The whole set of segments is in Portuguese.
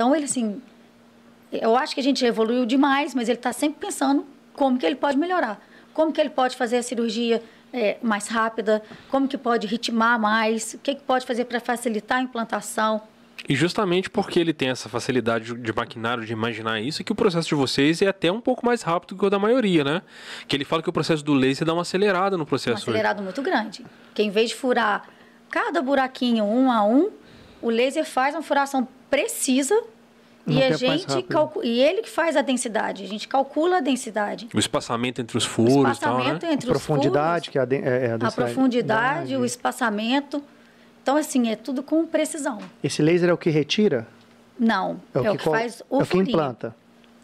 Então, ele, assim, eu acho que a gente evoluiu demais, mas ele está sempre pensando como que ele pode melhorar, como que ele pode fazer a cirurgia é, mais rápida, como que pode ritmar mais, o que, que pode fazer para facilitar a implantação. E justamente porque ele tem essa facilidade de maquinário, de imaginar isso, é que o processo de vocês é até um pouco mais rápido que o da maioria, né? Que ele fala que o processo do laser dá uma acelerada no processo. Um né? acelerado hoje. muito grande. Que em vez de furar cada buraquinho um a um, o laser faz uma furação precisa e a gente calcula, e ele que faz a densidade, a gente calcula a densidade. O espaçamento entre os furos, o espaçamento tal, né? entre a os profundidade furos, que é, é a, é a, densidade. a profundidade, o espaçamento. Então assim é tudo com precisão. Esse laser é o que retira? Não, é o, é que, que, faz o é o que implanta.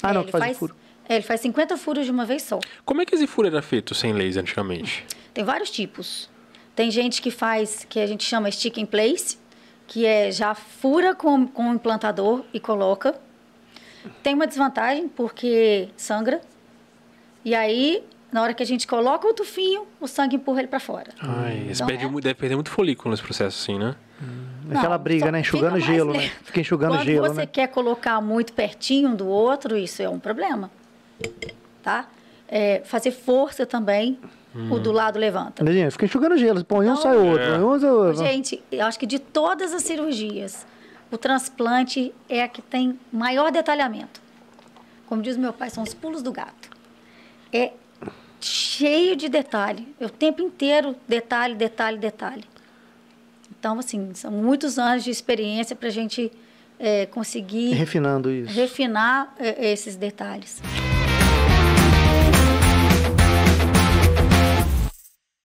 Ah, é, não, que faz, faz o furo. É, ele faz 50 furos de uma vez só. Como é que esse furo era feito sem laser antigamente? Tem vários tipos. Tem gente que faz que a gente chama stick in place, que é já fura com, com o implantador e coloca. Tem uma desvantagem, porque sangra. E aí, na hora que a gente coloca o tufinho, o sangue empurra ele para fora. Ai, então, perde, é... deve perder muito folículo nesse processo, assim, né? É Não, Aquela briga, né? Enxugando fica gelo, né? Fica enxugando Quando gelo. Quando você né? quer colocar muito pertinho um do outro, isso é um problema. Tá? é, fazer força também. Hum. O do uhum. lado levanta. Gente, fiquei enxugando gelo. Põe um, sai outro. É. Um, sai outro. Gente, eu acho que de todas as cirurgias, o transplante é a que tem maior detalhamento. Como diz meu pai, são os pulos do gato. É cheio de detalhe. É o tempo inteiro, detalhe, detalhe, detalhe. Então, assim, são muitos anos de experiência para a gente é, conseguir... Refinando isso. Refinar é, esses detalhes.